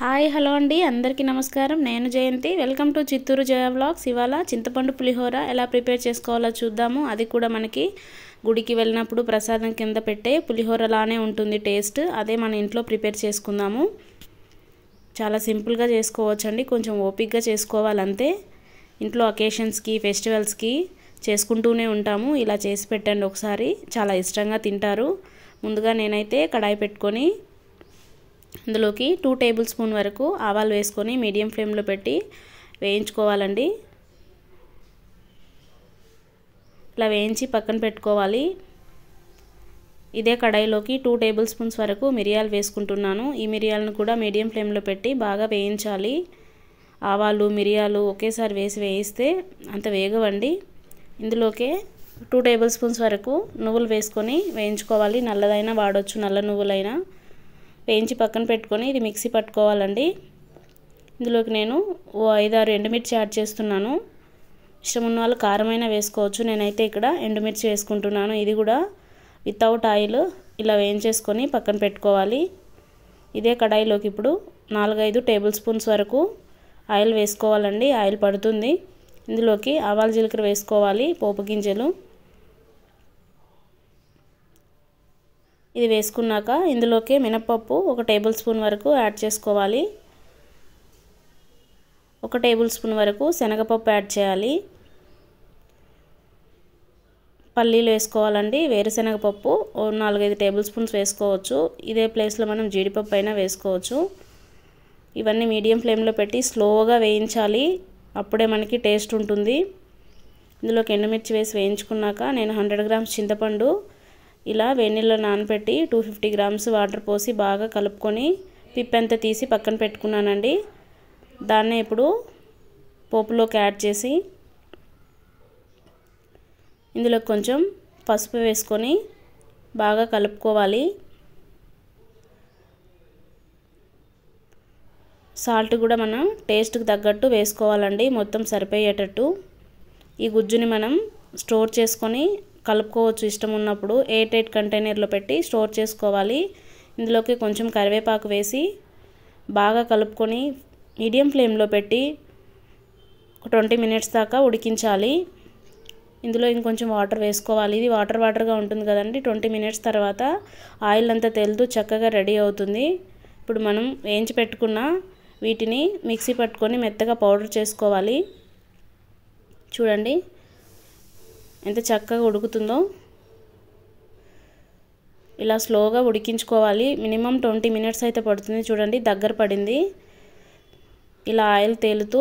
hi hello అండి అందరికీ నమస్కారం నేను Jayanthi welcome to Chittoor Jaya blogs ఇవాళ చింతపండు పులిహోర ఎలా ప్రిపేర్ చేసుకోవాలో చూద్దాము అది కూడా మనకి గుడికి వెళ్ళినప్పుడు ప్రసాదం కింద పెట్టే పులిహోరలానే ఉంటుంది టేస్ట్ అదే మన ఇంట్లో ప్రిపేర్ చేసుకుందాము చాలా సింపుల్గా చేసుకోవచ్చండి కొంచెం ఓపిక్గా చేసుకోవాలంతే ఇంట్లో అకేషన్స్కి ఫెస్టివల్స్కి చేసుకుంటూనే ఉంటాము ఇలా చేసి పెట్టండి ఒకసారి చాలా ఇష్టంగా తింటారు ముందుగా నేనైతే కడాయి పెట్టుకొని అందులోకి టూ టేబుల్ స్పూన్ వరకు ఆవాలు వేసుకొని మీడియం ఫ్లేమ్లో పెట్టి వేయించుకోవాలండి ఇలా వేయించి పక్కన పెట్టుకోవాలి ఇదే కడాయిలోకి టూ టేబుల్ స్పూన్స్ వరకు మిరియాలు వేసుకుంటున్నాను ఈ మిరియాలను కూడా మీడియం ఫ్లేమ్లో పెట్టి బాగా వేయించాలి ఆవాలు మిరియాలు ఒకేసారి వేసి వేయిస్తే అంత వేగవండి ఇందులోకే టూ టేబుల్ స్పూన్స్ వరకు నువ్వులు వేసుకొని వేయించుకోవాలి నల్లదైనా వాడొచ్చు నల్ల నువ్వులైనా వేయించి పక్కన పెట్టుకొని ఇది మిక్సీ పట్టుకోవాలండి ఇందులోకి నేను ఓ ఐదారు ఎండుమిర్చి యాడ్ చేస్తున్నాను ఇష్టం ఉన్న వాళ్ళు కారమైన వేసుకోవచ్చు నేనైతే ఇక్కడ ఎండుమిర్చి వేసుకుంటున్నాను ఇది కూడా వితౌట్ ఆయిల్ ఇలా వేయించేసుకొని పక్కన పెట్టుకోవాలి ఇదే కడాయిలోకి ఇప్పుడు నాలుగైదు టేబుల్ స్పూన్స్ వరకు ఆయిల్ వేసుకోవాలండి ఆయిల్ పడుతుంది ఇందులోకి ఆవాల జీలకర్ర వేసుకోవాలి పోపు గింజలు ఇది వేసుకున్నాక ఇందులోకి మినపప్పు ఒక టేబుల్ స్పూన్ వరకు యాడ్ చేసుకోవాలి ఒక టేబుల్ స్పూన్ వరకు శనగపప్పు యాడ్ చేయాలి పల్లీలు వేసుకోవాలండి వేరుశనగపప్పు నాలుగైదు టేబుల్ స్పూన్స్ వేసుకోవచ్చు ఇదే ప్లేస్లో మనం జీడిపప్పు అయినా వేసుకోవచ్చు ఇవన్నీ మీడియం ఫ్లేమ్లో పెట్టి స్లోగా వేయించాలి అప్పుడే మనకి టేస్ట్ ఉంటుంది ఇందులోకి ఎండుమిర్చి వేసి వేయించుకున్నాక నేను హండ్రెడ్ గ్రామ్స్ చింతపండు ఇలా వేణిలో నానబెట్టి టూ ఫిఫ్టీ గ్రామ్స్ వాటర్ పోసి బాగా కలుపుకొని పిప్పెంత తీసి పక్కన పెట్టుకున్నానండి దాన్నే ఇప్పుడు పోపులోకి యాడ్ చేసి ఇందులో కొంచెం పసుపు వేసుకొని బాగా కలుపుకోవాలి సాల్ట్ కూడా మనం టేస్ట్కి తగ్గట్టు వేసుకోవాలండి మొత్తం సరిపోయేటట్టు ఈ గుజ్జుని మనం స్టోర్ చేసుకొని కలుపుకోవచ్చు ఇష్టం ఉన్నప్పుడు ఎయిట్ ఎయిట్ కంటైనర్లో పెట్టి స్టోర్ చేసుకోవాలి ఇందులోకి కొంచెం కరివేపాకు వేసి బాగా కలుపుకొని మీడియం ఫ్లేమ్లో పెట్టి ట్వంటీ మినిట్స్ దాకా ఉడికించాలి ఇందులో ఇంకొంచెం వాటర్ వేసుకోవాలి ఇది వాటర్ వాటర్గా ఉంటుంది కదండి ట్వంటీ మినిట్స్ తర్వాత ఆయిల్ అంతా తెలుతూ చక్కగా రెడీ అవుతుంది ఇప్పుడు మనం వేయించి పెట్టుకున్న వీటిని మిక్సీ పట్టుకొని మెత్తగా పౌడర్ చేసుకోవాలి చూడండి ఎంత చక్కగా ఉడుకుతుందో ఇలా స్లోగా ఉడికించుకోవాలి మినిమం ట్వంటీ మినిట్స్ అయితే పడుతుంది చూడండి దగ్గర పడింది ఇలా ఆయిల్ తేలుతూ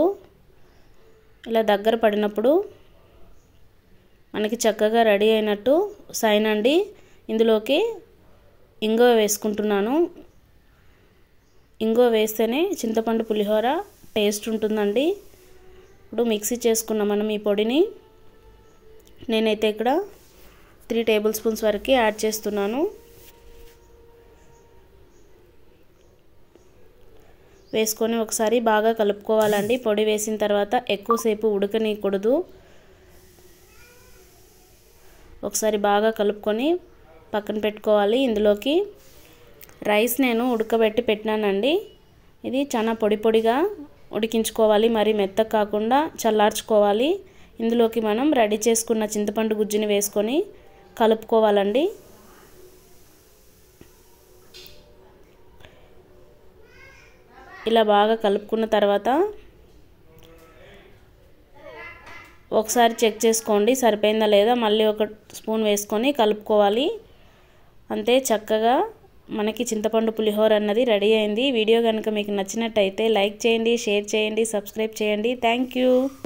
ఇలా దగ్గర పడినప్పుడు మనకి చక్కగా రెడీ అయినట్టు సైన్ అండి ఇందులోకి ఇంగువ వేసుకుంటున్నాను ఇంగువ వేస్తేనే చింతపండు పులిహోర టేస్ట్ ఉంటుందండి ఇప్పుడు మిక్సీ చేసుకున్న మనం ఈ పొడిని నేనైతే ఇక్కడ త్రీ టేబుల్ స్పూన్స్ వరకు యాడ్ చేస్తున్నాను వేసుకొని ఒకసారి బాగా కలుపుకోవాలండి పొడి వేసిన తర్వాత ఎక్కువసేపు ఉడకనీయకూడదు ఒకసారి బాగా కలుపుకొని పక్కన పెట్టుకోవాలి ఇందులోకి రైస్ నేను ఉడకబెట్టి పెట్టినానండి ఇది చాలా పొడి పొడిగా ఉడికించుకోవాలి మరి మెత్త కాకుండా చల్లార్చుకోవాలి ఇందులోకి మనం రెడీ చేసుకున్న చింతపండు గుజ్జుని వేసుకొని కలుపుకోవాలండి ఇలా బాగా కలుపుకున్న తర్వాత ఒకసారి చెక్ చేసుకోండి సరిపోయిందా లేదా మళ్ళీ ఒక స్పూన్ వేసుకొని కలుపుకోవాలి అంతే చక్కగా మనకి చింతపండు పులిహోర అన్నది రెడీ అయింది వీడియో కనుక మీకు నచ్చినట్టయితే లైక్ చేయండి షేర్ చేయండి సబ్స్క్రైబ్ చేయండి థ్యాంక్